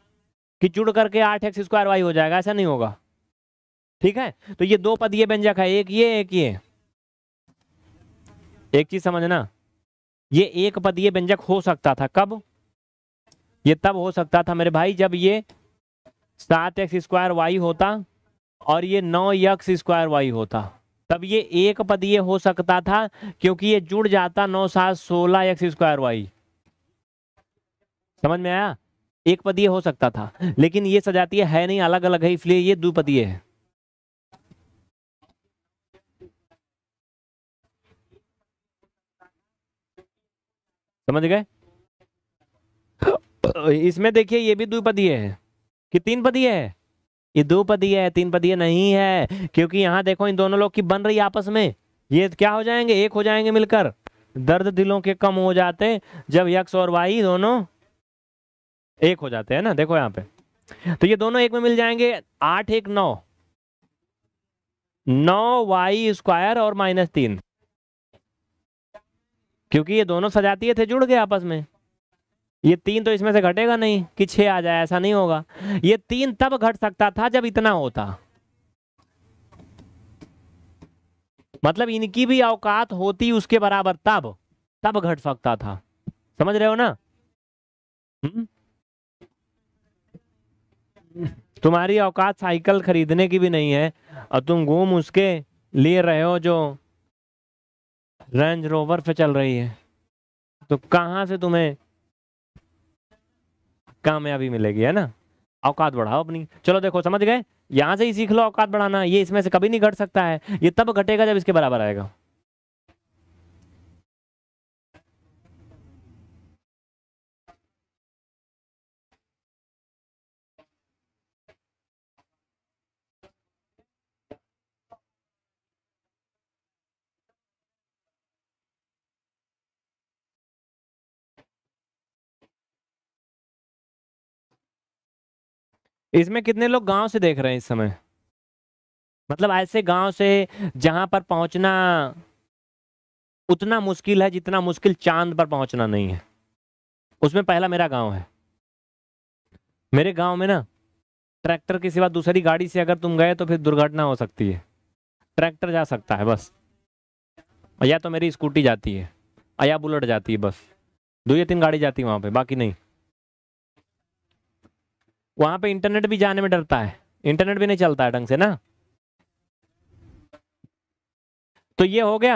कि जुड़ करके आठ एक्स स्क्वायर वाई हो जाएगा ऐसा नहीं होगा ठीक है तो ये दो पद ये व्यंजक है एक ये एक ये एक चीज समझना ये एक पद ये व्यंजक हो सकता था कब ये तब हो सकता था मेरे भाई जब ये सात एक्स स्क्वायर वाई होता और ये नौ यक्स स्क्वायर वाई होता तब ये एक पद ये हो सकता था क्योंकि ये जुड़ जाता नौ सात सोलह एक्स स्क्वायर वाई समझ में आया एक पदीय हो सकता था लेकिन ये सजातीय है नहीं अलग अलग है इसलिए ये पदीय है समझ गए इसमें देखिए ये भी द्विपदीय है कि तीन पदी है ये दो पदी है तीन पदी नहीं है क्योंकि यहां देखो इन दोनों लोग की बन रही आपस में ये क्या हो जाएंगे एक हो जाएंगे मिलकर दर्द दिलों के कम हो जाते जब यक्ष और वाई दोनों एक हो जाते हैं ना देखो यहां पे तो ये दोनों एक में मिल जाएंगे आठ एक नौ नौ वाई स्क्वायर और माइनस तीन क्योंकि ये दोनों सजातीय थे जुड़ गए आपस में ये तीन तो इसमें से घटेगा नहीं कि छह आ जाए ऐसा नहीं होगा ये तीन तब घट सकता था जब इतना होता मतलब इनकी भी औकात होती उसके बराबर तब तब घट सकता था समझ रहे हो ना हम्म। तुम्हारी औकात साइकिल खरीदने की भी नहीं है और तुम घूम उसके लिए रहे हो जो रेंज रोवर पे चल रही है तो कहाँ से तुम्हें कामयाबी मिलेगी है ना औकात बढ़ाओ अपनी चलो देखो समझ गए यहाँ से ही सीख लो औकात बढ़ाना ये इसमें से कभी नहीं घट सकता है ये तब घटेगा जब इसके बराबर आएगा इसमें कितने लोग गांव से देख रहे हैं इस समय मतलब ऐसे गांव से जहां पर पहुंचना उतना मुश्किल है जितना मुश्किल चांद पर पहुंचना नहीं है उसमें पहला मेरा गांव है मेरे गांव में ना ट्रैक्टर के सिवा दूसरी गाड़ी से अगर तुम गए तो फिर दुर्घटना हो सकती है ट्रैक्टर जा सकता है बस या तो मेरी स्कूटी जाती है या बुलेट जाती है बस दो या तीन गाड़ी जाती है वहाँ पे बाकी नहीं वहां पे इंटरनेट भी जाने में डरता है इंटरनेट भी नहीं चलता है ढंग से ना तो ये हो गया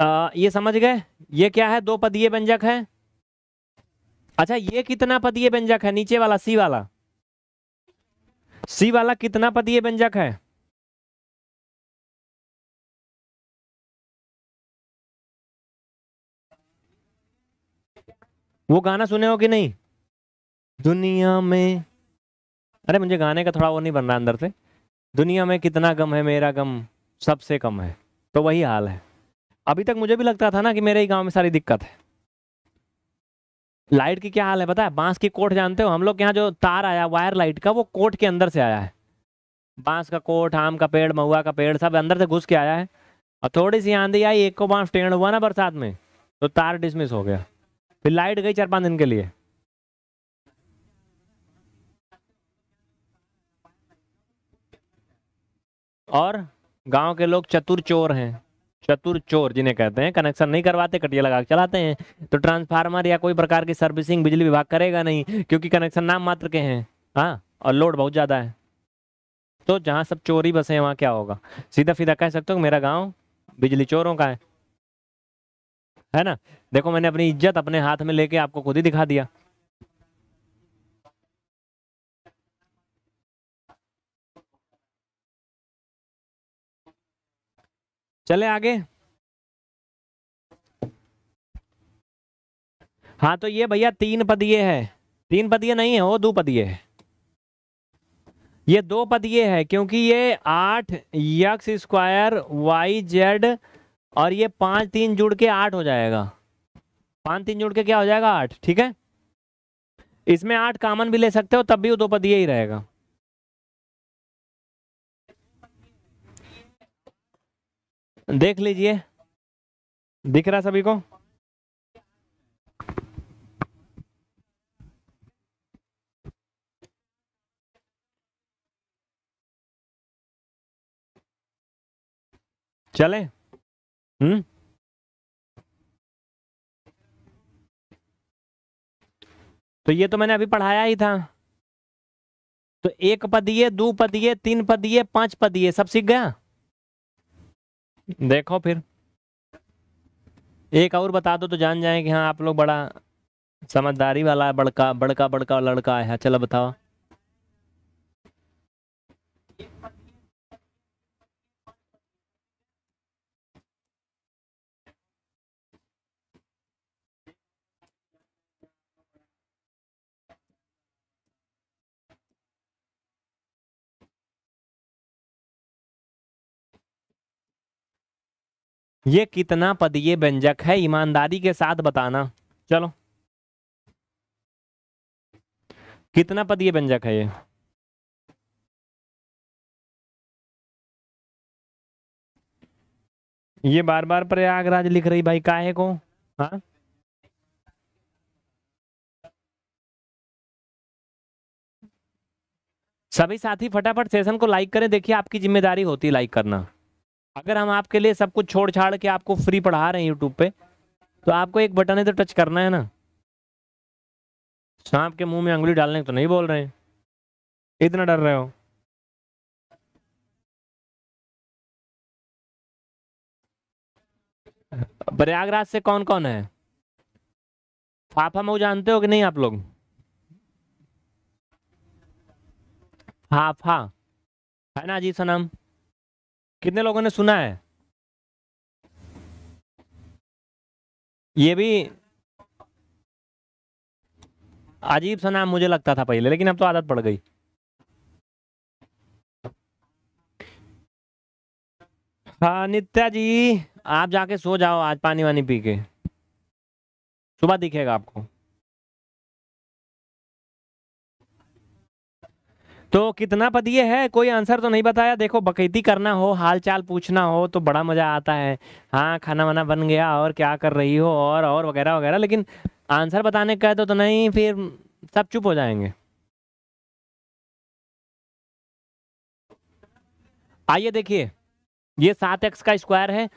आ, ये समझ गए ये क्या है दो पदीय व्यंजक है अच्छा ये कितना पदीय व्यंजक है नीचे वाला सी वाला सी वाला कितना पदीय व्यंजक है वो गाना सुने हो कि नहीं दुनिया में अरे मुझे गाने का थोड़ा वो नहीं बन रहा अंदर से दुनिया में कितना गम है मेरा गम सबसे कम है तो वही हाल है अभी तक मुझे भी लगता था ना कि मेरे ही गांव में सारी दिक्कत है लाइट की क्या हाल है पता है बांस की कोट जानते हो हम लोग के यहाँ जो तार आया वायर लाइट का वो कोट के अंदर से आया है बांस का कोट आम का पेड़ महुआ का पेड़ सब अंदर से घुस के आया है और थोड़ी सी आंधी आई एक को बांस टेढ़ हुआ ना बरसात में तो तार डिसमिस हो गया फिर लाइट गई चार पाँच दिन के लिए और गांव के लोग चतुर चोर हैं चतुर चोर जिन्हें कहते हैं कनेक्शन नहीं करवाते कटिया लगा के चलाते हैं तो ट्रांसफार्मर या कोई प्रकार की सर्विसिंग बिजली विभाग करेगा नहीं क्योंकि कनेक्शन नाम मात्र के हैं हाँ और लोड बहुत ज़्यादा है तो जहाँ सब चोरी बसे हैं वहाँ क्या होगा सीधा सीधा कह सकते हो मेरा गाँव बिजली चोरों का है है ना देखो मैंने अपनी इज्जत अपने हाथ में लेके आपको खुद ही दिखा दिया चले आगे हाँ तो ये भैया तीन पदिये है तीन पदिये नहीं है वो दो पदिये है ये दो पदिये है क्योंकि ये आठ यक्स स्क्वायर वाई जेड और ये पाँच तीन जुड़ के आठ हो जाएगा पाँच तीन जुड़ के क्या हो जाएगा आठ ठीक है इसमें आठ कामन भी ले सकते हो तब भी दो ही रहेगा देख लीजिए दिख रहा सभी को चलें Hmm? तो ये तो मैंने अभी पढ़ाया ही था तो एक पदिए दो पदिए तीन पदिए पांच पदिए सब सीख गया देखो फिर एक और बता दो तो जान जाए कि हाँ आप लोग बड़ा समझदारी वाला बड़का बड़का बड़का लड़का है चलो बताओ ये कितना पदीय व्यंजक है ईमानदारी के साथ बताना चलो कितना पदीय व्यंजक है ये ये बार बार प्रयागराज लिख रही भाई काहे को हाँ सभी साथी फटाफट सेशन को लाइक करें देखिए आपकी जिम्मेदारी होती है लाइक करना अगर हम आपके लिए सब कुछ छोड़ छाड़ के आपको फ्री पढ़ा रहे हैं यूट्यूब पे तो आपको एक बटन है तो टच करना है ना सांप के मुंह में अंगुली डालने तो नहीं बोल रहे हैं इतना डर रहे हो प्रयागराज से कौन कौन है फाफा मऊ जानते हो कि नहीं आप लोग फाफा है ना जी सनम कितने लोगों ने सुना है ये भी अजीब सा नाम मुझे लगता था पहले लेकिन अब तो आदत पड़ गई हाँ नित्या जी आप जाके सो जाओ आज पानी वानी पी के सुबह दिखेगा आपको तो कितना ये है कोई आंसर तो नहीं बताया देखो बकैती करना हो हाल चाल पूछना हो तो बड़ा मज़ा आता है हाँ खाना वाना बन गया और क्या कर रही हो और और वगैरह वगैरह लेकिन आंसर बताने का तो, तो नहीं फिर सब चुप हो जाएंगे आइए देखिए ये सात एक्स का स्क्वायर है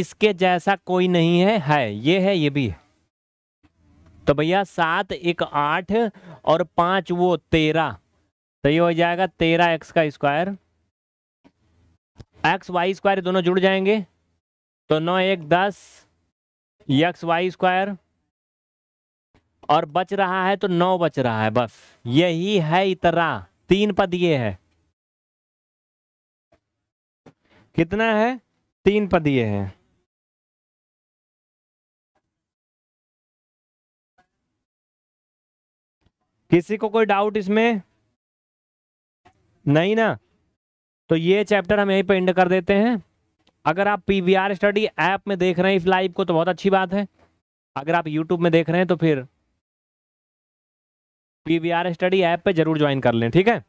इसके जैसा कोई नहीं है है ये है ये भी है तो भैया सात एक आठ और पाँच वो तेरह तो ये हो जाएगा तेरह एक्स का स्क्वायर एक्स वाई स्क्वायर दोनों जुड़ जाएंगे तो नौ एक दस एक्स वाई स्क्वायर और बच रहा है तो नौ बच रहा है बस यही है इतरा तीन पद ये है कितना है तीन पद ये है किसी को कोई डाउट इसमें नहीं ना तो ये चैप्टर हम यहीं पर एंड कर देते हैं अगर आप P V R study app में देख रहे हैं इस लाइव को तो बहुत अच्छी बात है अगर आप यूट्यूब में देख रहे हैं तो फिर P V R study app पे जरूर ज्वाइन कर लें ठीक है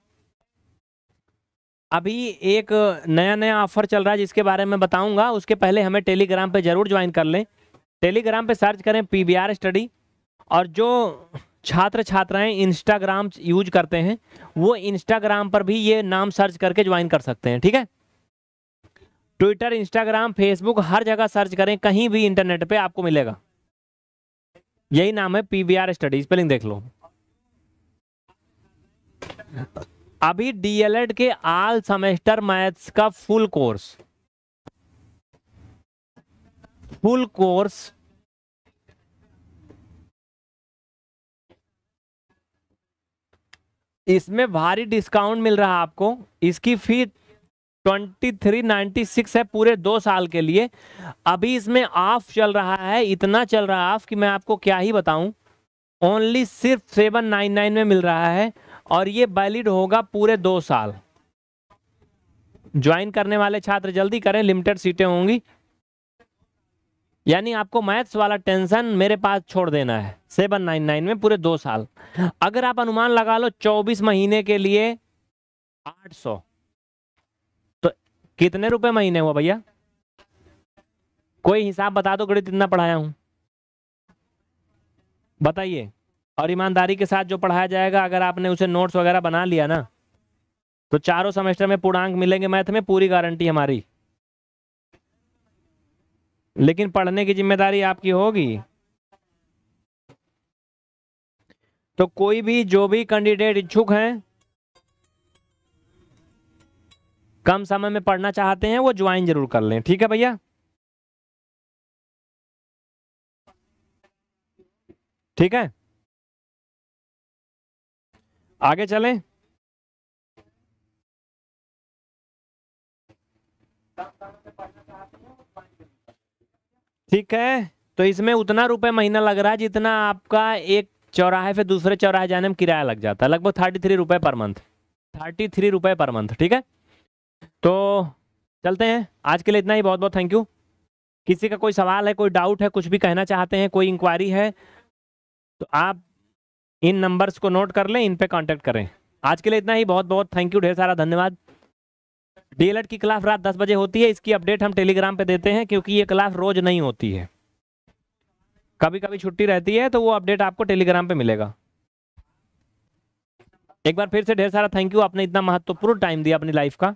अभी एक नया नया ऑफर चल रहा है जिसके बारे में बताऊंगा उसके पहले हमें टेलीग्राम पे जरूर ज्वाइन कर लें टेलीग्राम पे सर्च करें पी वी आर स्टडी और जो छात्र छात्राएं इंस्टाग्राम यूज करते हैं वो इंस्टाग्राम पर भी ये नाम सर्च करके ज्वाइन कर सकते हैं ठीक है ट्विटर इंस्टाग्राम फेसबुक हर जगह सर्च करें कहीं भी इंटरनेट पे आपको मिलेगा यही नाम है पीवीआर स्टडीज पे लिंक देख लो अभी डीएलएड के आल सेमेस्टर मैथ्स का फुल कोर्स फुल कोर्स इसमें भारी डिस्काउंट मिल रहा है आपको इसकी fee twenty three ninety six है पूरे दो साल के लिए अभी इसमें ऑफ चल रहा है इतना चल रहा है ऑफ कि मैं आपको क्या ही बताऊं ओनली सिर्फ सेवन नाइन नाइन में मिल रहा है और ये वैलिड होगा पूरे दो साल ज्वाइन करने वाले छात्र जल्दी करें लिमिटेड सीटें होंगी यानी आपको मैथ्स वाला टेंशन मेरे पास छोड़ देना है सेवन नाइन नाइन में पूरे दो साल अगर आप अनुमान लगा लो चौबीस महीने के लिए आठ सौ तो कितने रुपए महीने हुआ भैया कोई हिसाब बता दो गणित इतना पढ़ाया हूं बताइए और ईमानदारी के साथ जो पढ़ाया जाएगा अगर आपने उसे नोट्स वगैरह बना लिया ना तो चारों सेमेस्टर में पूर्णांक मिलेंगे मैथ में पूरी गारंटी हमारी लेकिन पढ़ने की जिम्मेदारी आपकी होगी तो कोई भी जो भी कैंडिडेट इच्छुक हैं कम समय में पढ़ना चाहते हैं वो ज्वाइन जरूर कर लें ठीक है भैया ठीक है आगे चलें ठीक है तो इसमें उतना रुपए महीना लग रहा है जितना आपका एक चौराहे से दूसरे चौराहे जाने में किराया लग जाता है लगभग थर्टी थ्री रुपये पर मंथ थर्टी थ्री रुपये पर मंथ ठीक है तो चलते हैं आज के लिए इतना ही बहुत बहुत थैंक यू किसी का कोई सवाल है कोई डाउट है कुछ भी कहना चाहते हैं कोई इंक्वायरी है तो आप इन नंबर्स को नोट कर लें इन पर कॉन्टेक्ट करें आज के लिए इतना ही बहुत बहुत थैंक यू ढेर सारा धन्यवाद डीएलएड की क्लास रात दस बजे होती है इसकी अपडेट हम टेलीग्राम पे देते हैं क्योंकि ये क्लास रोज नहीं होती है कभी कभी छुट्टी रहती है तो वो अपडेट आपको टेलीग्राम पे मिलेगा एक बार फिर से ढेर सारा थैंक यू आपने इतना महत्वपूर्ण टाइम दिया अपनी लाइफ का